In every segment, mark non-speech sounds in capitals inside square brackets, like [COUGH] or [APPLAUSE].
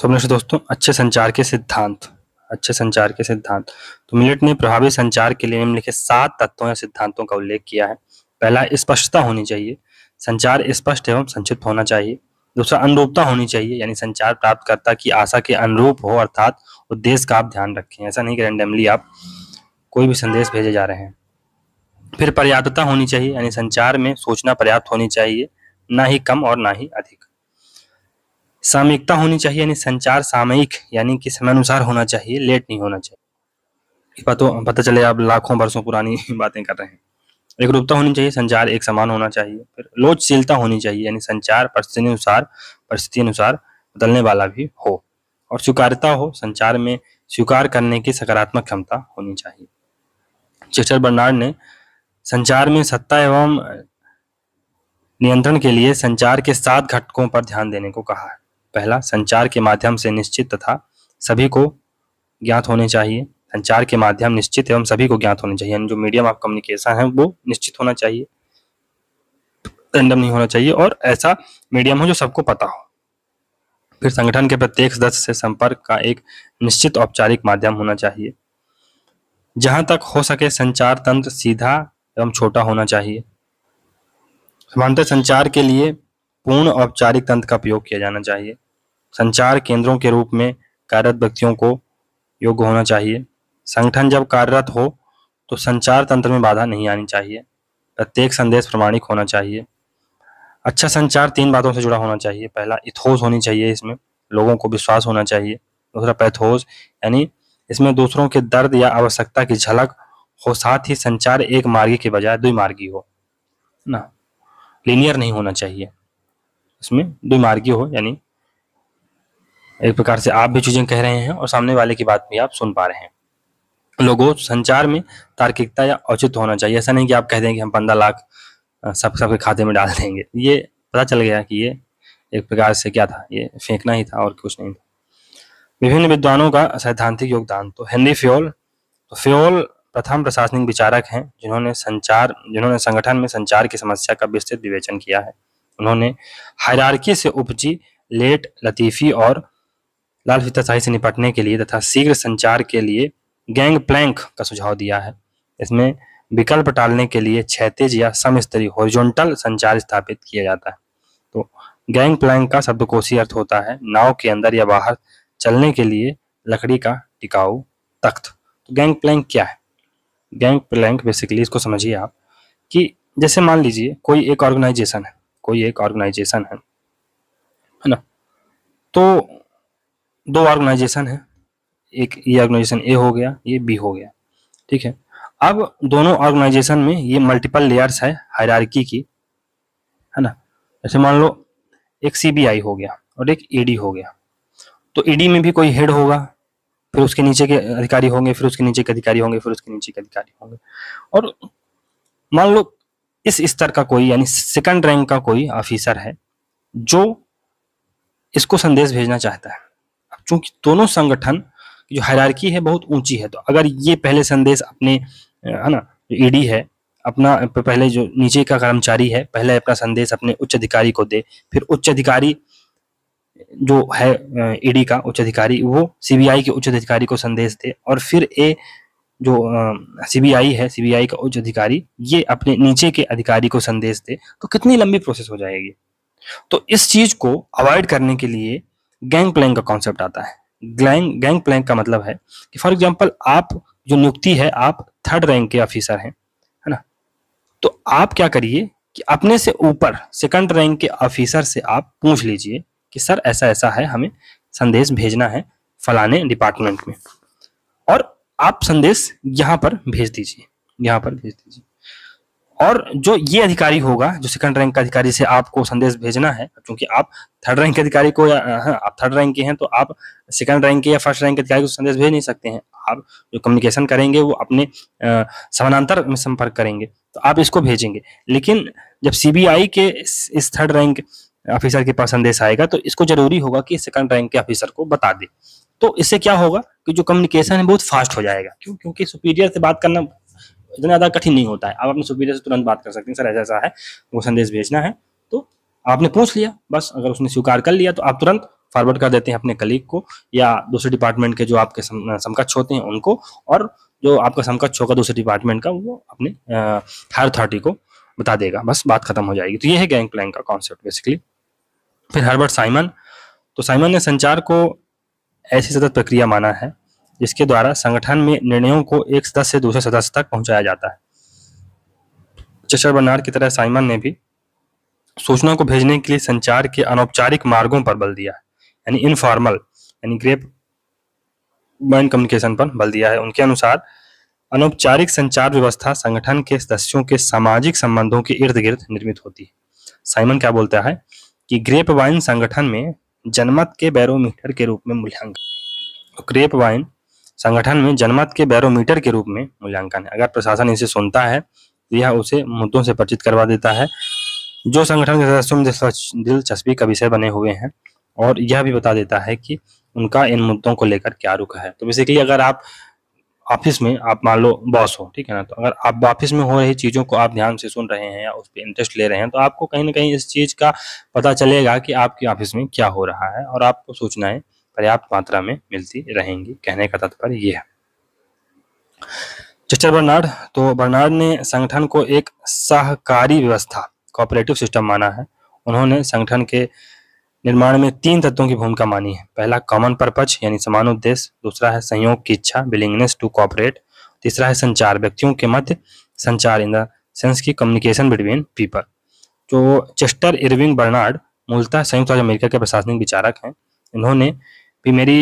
तो हमने दोस्तों अच्छे संचार के सिद्धांत अच्छे संचार के सिद्धांत तो मिलेट ने प्रभावी संचार के लिए निम्नलिखित सात तत्वों या सिद्धांतों का उल्लेख किया है पहला स्पष्टता होनी चाहिए संचार स्पष्ट एवं संक्षिप्त होना चाहिए दूसरा अनुरूपता होनी चाहिए यानी संचार प्राप्तकर्ता की आशा के अनुरूप हो अर्थात उद्देश्य का आप ध्यान रखें ऐसा नहीं कि रेंडमली आप कोई भी संदेश भेजे जा रहे हैं फिर पर्याप्तता होनी चाहिए यानी संचार में सोचना पर्याप्त होनी चाहिए ना ही कम और ना ही अधिक सामयिकता होनी चाहिए यानी संचार सामयिक यानी कि समय अनुसार होना चाहिए लेट नहीं होना चाहिए तो पता चले आप लाखों वर्षों पुरानी [LAUGHS] बातें कर रहे हैं एक रूपता होनी चाहिए संचार एक समान होना चाहिए फिर लोचशीलता होनी चाहिए यानी संचार परिस्थिति अनुसार परिस्थिति अनुसार बदलने वाला भी हो और स्वीकारता हो संचार में स्वीकार करने की सकारात्मक क्षमता होनी चाहिए चेस्टर बर्नार्ड ने संचार में सत्ता एवं नियंत्रण के लिए संचार के सात घटकों पर ध्यान देने को कहा है पहला संचार के माध्यम से निश्चित तथा सभी को ज्ञात होने चाहिए संचार के माध्यम निश्चित एवं सभी को ज्ञात होने चाहिए यानी जो मीडियम ऑफ कम्युनिकेशन है वो निश्चित होना चाहिए रैंडम नहीं होना चाहिए और ऐसा मीडियम हो जो सबको पता हो फिर संगठन के प्रत्येक सदस्य से संपर्क का एक निश्चित औपचारिक माध्यम होना चाहिए जहां तक हो सके संचार तंत्र सीधा एवं छोटा होना चाहिए समांतर संचार के लिए पूर्ण औपचारिक तंत्र का प्रयोग किया जाना चाहिए संचार केंद्रों के रूप में कार्यरत व्यक्तियों को योग्य होना चाहिए संगठन जब कार्यरत हो तो संचार तंत्र में बाधा नहीं आनी चाहिए प्रत्येक संदेश प्रमाणिक होना चाहिए अच्छा संचार तीन बातों से जुड़ा होना चाहिए पहला इथोस होनी चाहिए इसमें लोगों को विश्वास होना चाहिए दूसरा पैथोस यानी इसमें दूसरों के दर्द या आवश्यकता की झलक हो साथ ही संचार एक मार्गी के बजाय द्विमार्गी हो ना लीनियर नहीं होना चाहिए इसमें द्विमार्गी हो यानी एक प्रकार से आप भी चीजें कह रहे हैं और सामने वाले की बात भी आप सुन पा रहे हैं लोगों संचार में तार्किकता या औचित होना चाहिए ऐसा नहीं कि आप कह देंगे हम पंद्रह लाख सब सबके खाते में डाल देंगे ये पता चल गया कि ये एक प्रकार से क्या था ये फेंकना ही था और कुछ नहीं था विभिन्न विद्वानों का सैद्धांतिक योगदान तो हेनरी फ्योल तो फ्योल प्रथम प्रशासनिक विचारक हैं जिन्होंने संचार जिन्होंने संगठन में संचार की समस्या का विस्तृत विवेचन किया है उन्होंने हायरार्की से उपजी लेट लतीफ़ी और लाल फिताशाही से निपटने के लिए तथा शीघ्र संचार के लिए गैंग प्लैंक का सुझाव दिया है इसमें विकल्प टालने के लिए क्षैतिज या समस्तरी होरिजोनटल संचार स्थापित किया जाता है तो गैंग प्लैंक का शब्दकोशी अर्थ होता है नाव के अंदर या बाहर चलने के लिए लकड़ी का टिकाऊ तख्त तो गैंग प्लैंक क्या है गैंग प्लैंक बेसिकली इसको समझिए आप कि जैसे मान लीजिए कोई एक ऑर्गेनाइजेशन है कोई एक ऑर्गेनाइजेशन है है ना तो दो ऑर्गेनाइजेशन है एक ये ऑर्गेनाइजेशन ए हो गया ये बी हो गया ठीक है अब दोनों ऑर्गेनाइजेशन में ये मल्टीपल लेयर्स है हायरार्की की है ना जैसे मान लो एक सीबीआई हो गया और एक ईडी e हो गया तो ईडी e में भी कोई हेड होगा फिर उसके नीचे के अधिकारी होंगे फिर उसके नीचे के अधिकारी होंगे फिर उसके नीचे के अधिकारी होंगे और मान लो इस स्तर का कोई यानी सेकंड रैंक का कोई ऑफिसर है जो इसको संदेश भेजना चाहता है चूंकि दोनों संगठन जो हरारकी है बहुत ऊंची है तो अगर ये पहले संदेश अपने है ना ईडी e है अपना पहले जो नीचे का कर्मचारी है पहले अपना संदेश अपने उच्च अधिकारी को दे फिर उच्च अधिकारी जो है ईडी e का उच्च अधिकारी वो सीबीआई के उच्च अधिकारी को संदेश दे और फिर ए जो सीबीआई है सीबीआई का उच्च अधिकारी ये अपने नीचे के अधिकारी को संदेश दे तो कितनी लंबी प्रोसेस हो जाएगी तो इस चीज को अवॉइड करने के लिए गैंग प्लैंग का कॉन्सेप्ट आता है ग्लैंग गैंग प्लैंग का मतलब है कि फॉर एग्जाम्पल आप जो नियुक्ति है आप थर्ड रैंक के ऑफिसर हैं है ना तो आप क्या करिए कि अपने से ऊपर सेकंड रैंक के ऑफिसर से आप पूछ लीजिए कि सर ऐसा ऐसा है हमें संदेश भेजना है फलाने डिपार्टमेंट में और आप संदेश यहाँ पर भेज दीजिए यहाँ पर भेज दीजिए और जो ये अधिकारी होगा जो सेकंड रैंक का अधिकारी से आपको संदेश भेजना है क्योंकि आप थर्ड रैंक के अधिकारी को हाँ, हाँ, आप थर्ड रैंक के हैं तो आप सेकंड रैंक के या फर्स्ट रैंक के अधिकारी को संदेश भेज नहीं सकते हैं आप जो कम्युनिकेशन करेंगे वो अपने समानांतर में संपर्क करेंगे तो आप इसको भेजेंगे लेकिन जब सी के इस, इस थर्ड रैंक ऑफिसर के पास संदेश आएगा तो इसको जरूरी होगा कि सेकंड रैंक के ऑफिसर को बता दे तो इससे क्या होगा कि जो कम्युनिकेशन है बहुत फास्ट हो जाएगा क्यों क्योंकि सुपीरियर से बात करना इतना ज़्यादा कठिन नहीं होता है आप अपने सुपीरियर से तुरंत बात कर सकते हैं सर ऐसा ऐसा है वो संदेश भेजना है तो आपने पूछ लिया बस अगर उसने स्वीकार कर लिया तो आप तुरंत फॉरवर्ड कर देते हैं अपने कलीग को या दूसरे डिपार्टमेंट के जो आपके समकक्ष होते हैं उनको और जो आपका समकक्ष होगा दूसरे डिपार्टमेंट का वो अपने हायर अथॉरिटी को बता देगा बस बात खत्म हो जाएगी तो ये है गैंग प्लैंग का कॉन्सेप्ट बेसिकली फिर हर्बर्ट साइमन तो साइमन ने संचार को ऐसी सतत प्रक्रिया माना है जिसके द्वारा संगठन में निर्णयों को एक सदस्य से दूसरे सदस्य तक पहुंचाया जाता है चचर बनार की तरह साइमन ने भी सूचना को भेजने के लिए संचार के अनौपचारिक मार्गों पर बल दिया यानी इनफॉर्मल यानी ग्रेप माइंड कम्युनिकेशन पर बल दिया है उनके अनुसार अनौपचारिक संचार व्यवस्था संगठन के सदस्यों के सामाजिक संबंधों के इर्द गिर्द निर्मित होती है साइमन क्या बोलता है कि ग्रेप वाइन संगठन में जनमत के बैरोमीटर के रूप में मूल्यांकन ग्रेप वाइन संगठन में जनमत के बैरोमीटर के रूप में मूल्यांकन है अगर प्रशासन इसे सुनता है तो यह उसे मुद्दों से परिचित करवा देता है जो संगठन के सदस्यों में दिलचस्पी का विषय बने हुए हैं और यह भी बता देता है कि उनका इन मुद्दों को लेकर क्या रुख है तो बेसिकली अगर आप ऑफिस में आप मान लो बॉस हो ठीक है ना तो अगर आप ऑफिस में हो रही चीज़ों को आप ध्यान से सुन रहे हैं या उस पर इंटरेस्ट ले रहे हैं तो आपको कहीं ना कहीं इस चीज़ का पता चलेगा कि आपके ऑफिस में क्या हो रहा है और आपको सोचना है पर्याप्त मात्रा में मिलती रहेंगी कहने का तात्पर्य यह है चचर बर्नार्ड तो बर्नार्ड ने संगठन को एक सहकारी व्यवस्था कोऑपरेटिव सिस्टम माना है उन्होंने संगठन के निर्माण में तीन तत्वों की भूमिका मानी है पहला कॉमन पर्पज यानी समान उद्देश्य दूसरा है संयोग की इच्छा विलिंगनेस टू कॉपरेट तीसरा है संचार व्यक्तियों के मध्य संचार इन द सेंस की कम्युनिकेशन बिटवीन पीपल जो चेस्टर इरविंग बर्नार्ड मूलतः संयुक्त राज्य अमेरिका के प्रशासनिक विचारक हैं इन्होंने भी मेरी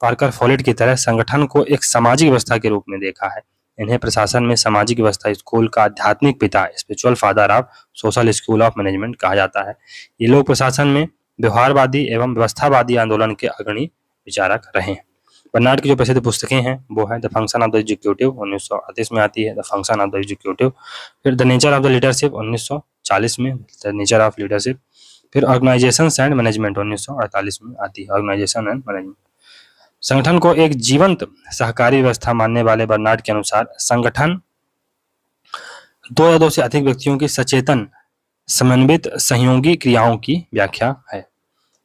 पार्कर फॉलेट की तरह संगठन को एक सामाजिक व्यवस्था के रूप में देखा है इन्हें प्रशासन में सामाजिक व्यवस्था स्कूल का आध्यात्मिक पिता spiritual father of social school of management कहा जाता है ये लोग प्रशासन में व्यवहारवादी एवं व्यवस्थावादी आंदोलन के अग्रणी विचारक रहे हैं बर्नाड की जो प्रसिद्ध पुस्तकें हैं वो है the function of the executive उन्नीस में आती है the function of the executive फिर the nature of the leadership उन्नीस में द नेचर ऑफ लीडरशिप फिर ऑर्गेनाइजेशन एंड मैनेजमेंट उन्नीस में आती है ऑर्गेनाइजेशन एंड मैनेजमेंट संगठन को एक जीवंत सहकारी व्यवस्था मानने वाले बर्नार्ड के अनुसार संगठन दो या दो से अधिक व्यक्तियों की सचेतन समन्वित सहयोगी क्रियाओं की व्याख्या है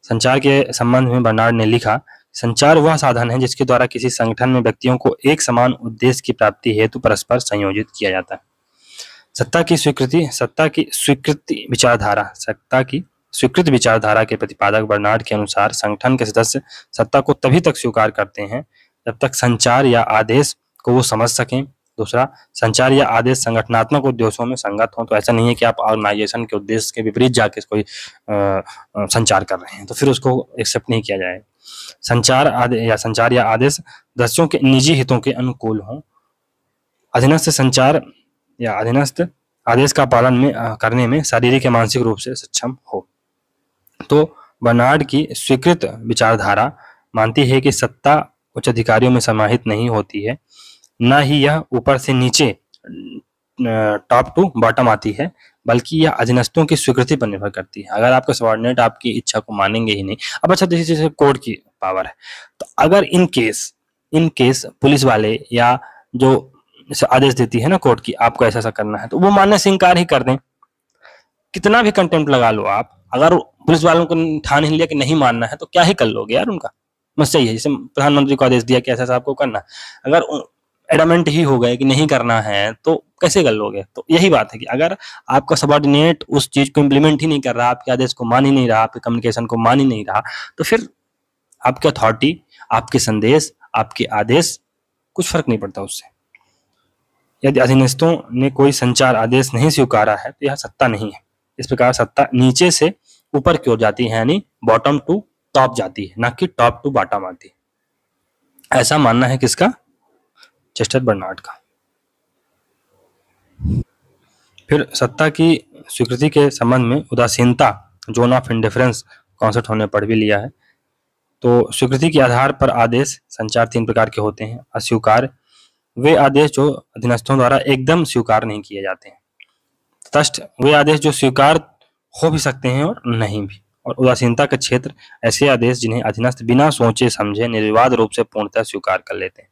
संचार के संबंध में बर्नार्ड ने लिखा संचार वह साधन है जिसके द्वारा किसी संगठन में व्यक्तियों को एक समान उद्देश्य की प्राप्ति हेतु परस्पर संयोजित किया जाता है सत्ता की स्वीकृति सत्ता की स्वीकृति विचारधारा सत्ता की स्वीकृत विचारधारा के प्रतिपादक बर्नार्ड के अनुसार संगठन के सदस्य सत्ता को तभी तक स्वीकार करते हैं जब तक संचार या आदेश को वो समझ सकें दूसरा संचार या आदेश संगठनात्मक उद्देश्यों में संगत हो तो ऐसा नहीं है कि आप ऑर्गेनाइजेशन के उद्देश्य के विपरीत जाके कोई संचार कर रहे हैं तो फिर उसको एक्सेप्ट नहीं किया जाए संचार आदे या संचार या आदेश दस्यों के निजी हितों के अनुकूल हों अधीनस्थ संचार या अधीनस्थ आदेश का पालन में करने में शारीरिक या मानसिक रूप से सक्षम हो तो बर्नार्ड की स्वीकृत विचारधारा मानती है कि सत्ता उच्च अधिकारियों में समाहित नहीं होती है न ही यह ऊपर से नीचे टॉप टू बॉटम आती है बल्कि यह अधीनस्थों की स्वीकृति पर निर्भर करती है अगर आपके सबॉर्डिनेट आपकी इच्छा को मानेंगे ही नहीं अब अच्छा देखिए जैसे कोर्ट की पावर है तो अगर in case in case police वाले या जो आदेश देती है ना कोर्ट की आपको ऐसा ऐसा करना है तो वो मानने से इनकार ही कर दें कितना भी कंटेंट लगा लो आप अगर पुलिस वालों को ठान ही लिया कि नहीं मानना है तो क्या ही कर लोगे यार उनका बस यही है जैसे प्रधानमंत्री को आदेश दिया कि ऐसा आपको करना अगर एडामेंट ही हो गए कि नहीं करना है तो कैसे कर लोगे तो यही बात है कि अगर आपका सबॉर्डिनेट उस चीज को इम्प्लीमेंट ही नहीं कर रहा आपके आदेश को मान ही नहीं रहा आपके कम्युनिकेशन को मान ही नहीं रहा तो फिर आपकी अथॉरिटी आपके संदेश आपके आदेश कुछ फर्क नहीं पड़ता उससे यदि अधीनस्थों ने कोई संचार आदेश नहीं स्वीकारा है तो यह सत्ता नहीं है इस प्रकार सत्ता नीचे से ऊपर की ओर जाती है यानी बॉटम टू टॉप जाती है ना कि टॉप टू बॉटम आती ऐसा मानना है किसका चेस्टर बर्नार्ड का फिर सत्ता की स्वीकृति के संबंध में उदासीनता जोन ऑफ इंडिफरेंस कॉन्सेप्ट होने पढ़ भी लिया है तो स्वीकृति के आधार पर आदेश संचार तीन प्रकार के होते हैं अस्वीकार वे आदेश जो अधीनस्थों द्वारा एकदम स्वीकार नहीं किए जाते हैं तटस्थ वे आदेश जो स्वीकार हो भी सकते हैं और नहीं भी और उदासीनता के क्षेत्र ऐसे आदेश जिन्हें अधीनस्थ बिना सोचे समझे निर्विवाद रूप से पूर्णतः स्वीकार कर लेते हैं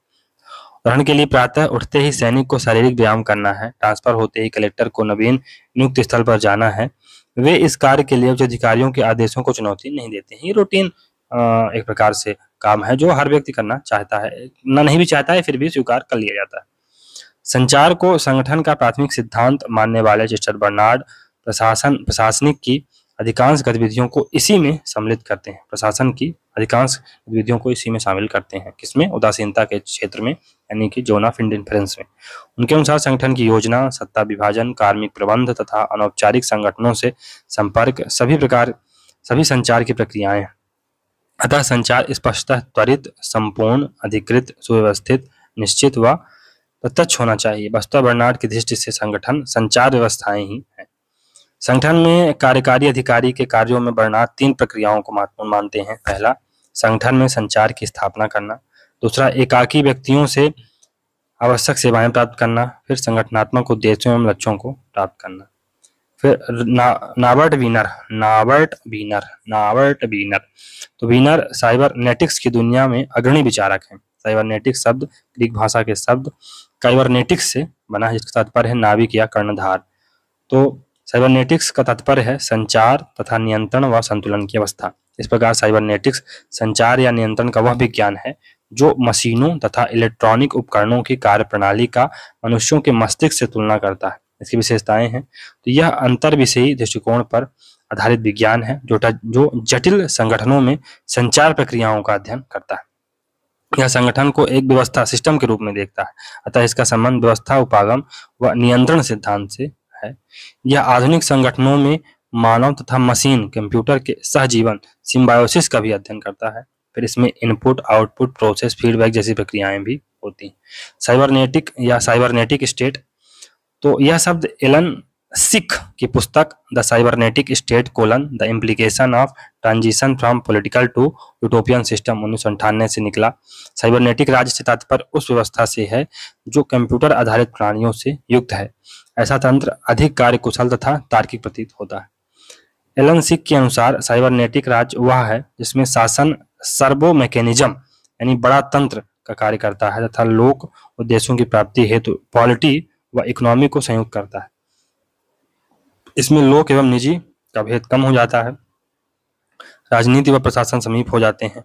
उदाहरण के लिए प्रातः उठते ही सैनिक को शारीरिक व्यायाम करना है ट्रांसफर होते ही कलेक्टर को नवीन नियुक्त स्थल पर जाना है वे इस कार्य के लिए उच्च अधिकारियों के आदेशों को चुनौती नहीं देते हैं ये रूटीन एक प्रकार से काम है जो हर व्यक्ति करना चाहता है ना नहीं भी चाहता है फिर भी स्वीकार कर लिया जाता है संचार को संगठन का प्राथमिक सिद्धांत मानने वाले चिस्टर बर्नार्ड प्रशासन प्रशासनिक की अधिकांश गतिविधियों को इसी में सम्मिलित करते हैं प्रशासन की अधिकांश गतिविधियों को इसी में शामिल करते हैं किसमें उदासीनता के क्षेत्र में यानी कि जोन ऑफ इंडियन फ्रेंस में उनके अनुसार संगठन की योजना सत्ता विभाजन कार्मिक प्रबंध तथा अनौपचारिक संगठनों से संपर्क सभी प्रकार सभी संचार की प्रक्रियाएं अतः संचार स्पष्टतः त्वरित संपूर्ण अधिकृत सुव्यवस्थित निश्चित व प्रत्यक्ष तो होना चाहिए वास्तव बर्नाड की दृष्टि से संगठन संचार व्यवस्थाएं ही हैं संगठन में कार्यकारी अधिकारी के कार्यों में बर्नाड तीन प्रक्रियाओं को महत्वपूर्ण मानते हैं पहला संगठन में संचार की स्थापना करना दूसरा एकाकी व्यक्तियों से आवश्यक सेवाएं प्राप्त करना फिर संगठनात्मक उद्देश्यों एवं लक्ष्यों को प्राप्त करना फिर ना, Norbert Wiener Norbert Wiener Norbert Wiener तो वीनर साइबरनेटिक्स की दुनिया में अग्रणी विचारक हैं साइबरनेटिक्स शब्द ग्रीक भाषा के शब्द साइबरनेटिक्स से बना है जिसका तात्पर्य है नाविक या कर्णधार तो साइबरनेटिक्स का तात्पर्य है संचार तथा नियंत्रण व संतुलन की अवस्था इस प्रकार साइबरनेटिक्स संचार या नियंत्रण का वह विज्ञान है जो मशीनों तथा इलेक्ट्रॉनिक उपकरणों की कार्यप्रणाली का मनुष्यों के मस्तिष्क से तुलना करता है इसकी विशेषताएं हैं तो यह अंतर विषयी दृष्टिकोण पर आधारित विज्ञान है जो जो जटिल संगठनों में संचार प्रक्रियाओं का अध्ययन करता है यह संगठन को एक व्यवस्था सिस्टम के रूप में देखता है अतः इसका संबंध व्यवस्था उपागम व नियंत्रण सिद्धांत से है यह आधुनिक संगठनों में मानव तथा मशीन कंप्यूटर के सहजीवन सिम्बायोसिस का भी अध्ययन करता है फिर इसमें इनपुट आउटपुट प्रोसेस फीडबैक जैसी प्रक्रियाएं भी होती हैं साइबरनेटिक या साइबरनेटिक स्टेट तो यह शब्द एलन सिख की पुस्तक the cybernetic state colon the implication of transition from political to utopian system उन्नीस से निकला साइबरनेटिक राज्य से तात्पर्य उस व्यवस्था से है जो कंप्यूटर आधारित प्राणियों से युक्त है ऐसा तंत्र अधिक कार्य कुशल तथा तार्किक प्रतीत होता है एलन सिख के अनुसार साइबरनेटिक राज्य वह है जिसमें शासन सर्वो मैकेनिज्म यानी बड़ा तंत्र का कार्य करता है तथा लोक उद्देश्यों की प्राप्ति हेतु पॉलिटी व इकोनॉमी को संयुक्त करता है इसमें लोक एवं निजी का भेद कम हो जाता है राजनीति व प्रशासन समीप हो जाते हैं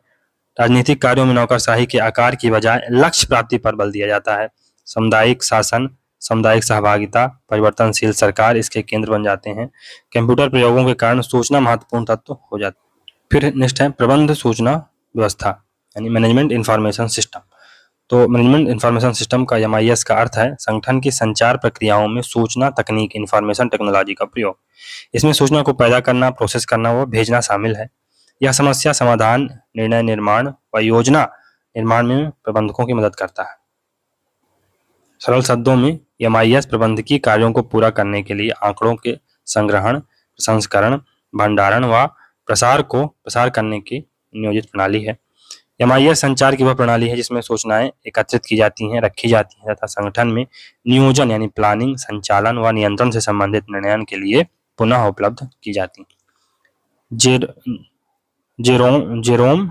राजनीतिक कार्यों में नौकरशाही के आकार की बजाय लक्ष्य प्राप्ति पर बल दिया जाता है सामुदायिक शासन सामुदायिक सहभागिता परिवर्तनशील सरकार इसके केंद्र बन जाते हैं कंप्यूटर प्रयोगों के कारण सूचना महत्वपूर्ण तत्व हो जाती फिर नेक्स्ट है प्रबंध सूचना व्यवस्था यानी मैनेजमेंट इंफॉर्मेशन सिस्टम तो मैनेजमेंट इन्फॉर्मेशन सिस्टम का एम का अर्थ है संगठन की संचार प्रक्रियाओं में सूचना तकनीक इन्फॉर्मेशन टेक्नोलॉजी का प्रयोग इसमें सूचना को पैदा करना प्रोसेस करना व भेजना शामिल है यह समस्या समाधान निर्णय निर्माण व योजना निर्माण में प्रबंधकों की मदद करता है सरल शब्दों में एम प्रबंधकीय कार्यों को पूरा करने के लिए आंकड़ों के संग्रहण प्रसंस्करण भंडारण व प्रसार को प्रसार करने की नियोजित प्रणाली है एमआईएस संचार की वह प्रणाली है जिसमें सूचनाएं एकत्रित की जाती हैं रखी जाती हैं तथा संगठन में नियोजन यानी प्लानिंग संचालन व नियंत्रण से संबंधित निर्णय के लिए पुनः उपलब्ध की जाती जेर, Jerome Jerome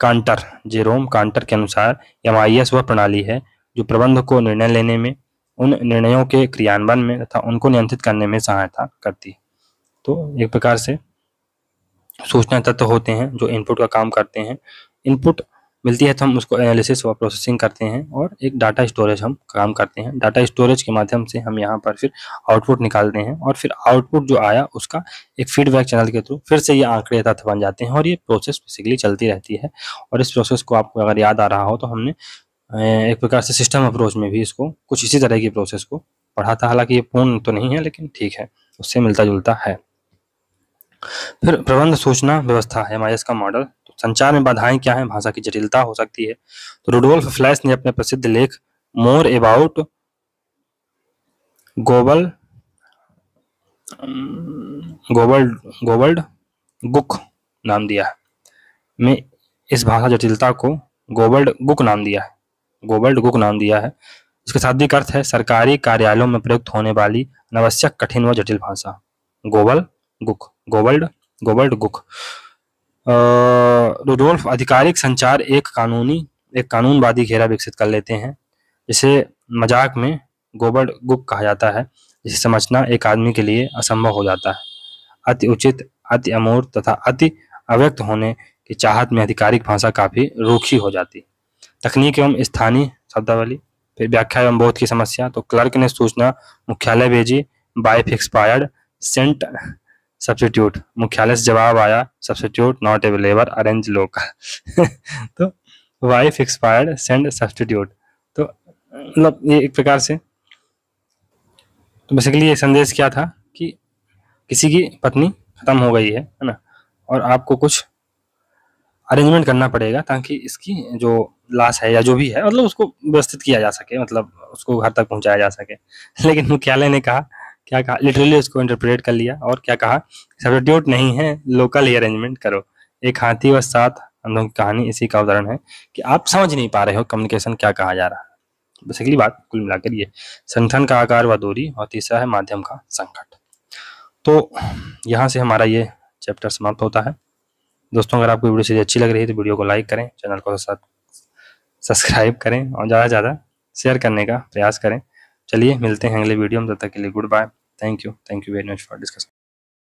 Kanter Jerome Kanter के अनुसार एमआईएस वह प्रणाली है जो प्रबंध को निर्णय लेने में उन निर्णयों के क्रियान्वयन में तथा उनको नियंत्रित करने में सहायता करती है तो एक प्रकार से सूचना तत्व होते हैं जो इनपुट का काम करते हैं इनपुट मिलती है तो हम उसको एनालिसिस व प्रोसेसिंग करते हैं और एक डाटा स्टोरेज हम काम करते हैं डाटा स्टोरेज के माध्यम से हम यहाँ पर फिर आउटपुट निकालते हैं और फिर आउटपुट जो आया उसका एक फीडबैक चैनल के थ्रू फिर से ये आंकड़े तथ्य बन जाते हैं और ये प्रोसेस बेसिकली चलती रहती है और इस प्रोसेस को आपको अगर याद आ रहा हो तो हमने एक प्रकार से सिस्टम अप्रोच में भी इसको कुछ इसी तरह की प्रोसेस को पढ़ा था हालांकि ये पूर्ण तो नहीं है लेकिन ठीक है उससे मिलता जुलता है फिर प्रबंध सूचना व्यवस्था एम का मॉडल संचार में बाधाएं क्या है भाषा की जटिलता हो सकती है तो रुडोल्फ फ्लैश ने अपने प्रसिद्ध लेख मोर अबाउट गोबल गोबल गोबल्ड गुक नाम दिया है में इस भाषा जटिलता को गोबल्ड गुक नाम दिया है गोबल्ड गुक नाम दिया है इसका शाब्दिक अर्थ है सरकारी कार्यालयों में प्रयुक्त होने वाली अनावश्यक कठिन व जटिल भाषा गोबल गुक गोबल्ड गोबल्ड गुक रुडोल्फ आधिकारिक संचार एक कानूनी एक कानूनवादी घेरा विकसित कर लेते हैं इसे मजाक में गोबर गुप कहा जाता है जिसे समझना एक आदमी के लिए असंभव हो जाता है अति उचित अति अमूर्त तथा अति अव्यक्त होने की चाहत में आधिकारिक भाषा काफी रूखी हो जाती तकनीक एवं स्थानीय शब्दावली फिर व्याख्या एवं बोध की समस्या तो क्लर्क ने सूचना मुख्यालय भेजी बाइफ एक्सपायर्ड सेंट सब्सिट्यूट मुख्यालय से जवाब आया substitute not available arrange local तो वाइफ एक्सपायर्ड सेंड सब्सटीट्यूट तो मतलब ये एक प्रकार से तो बेसिकली ये संदेश क्या था कि किसी की पत्नी खत्म हो गई है है ना और आपको कुछ अरेंजमेंट करना पड़ेगा ताकि इसकी जो लाश है या जो भी है मतलब उसको व्यवस्थित किया जा सके मतलब उसको घर तक पहुंचाया जा सके [LAUGHS] लेकिन मुख्यालय ने कहा क्या कहा लिटरली उसको इंटरप्रेट कर लिया और क्या कहा सब्सिट्यूट नहीं है लोकल ही अरेंजमेंट करो एक हाथी व सात अंधों की कहानी इसी का उदाहरण है कि आप समझ नहीं पा रहे हो कम्युनिकेशन क्या कहा जा रहा है बस अगली बात कुल मिलाकर ये संगठन का आकार व दूरी और तीसरा है माध्यम का संकट तो यहाँ से हमारा ये चैप्टर समाप्त होता है दोस्तों अगर आपको वीडियो सीरीज अच्छी लग रही है तो वीडियो को लाइक करें चैनल को साथ सब्सक्राइब करें और ज़्यादा से ज़्यादा शेयर करने का प्रयास करें चलिए मिलते हैं अगले वीडियो में तब तक के लिए good bye Thank you. Thank you very much for discussing.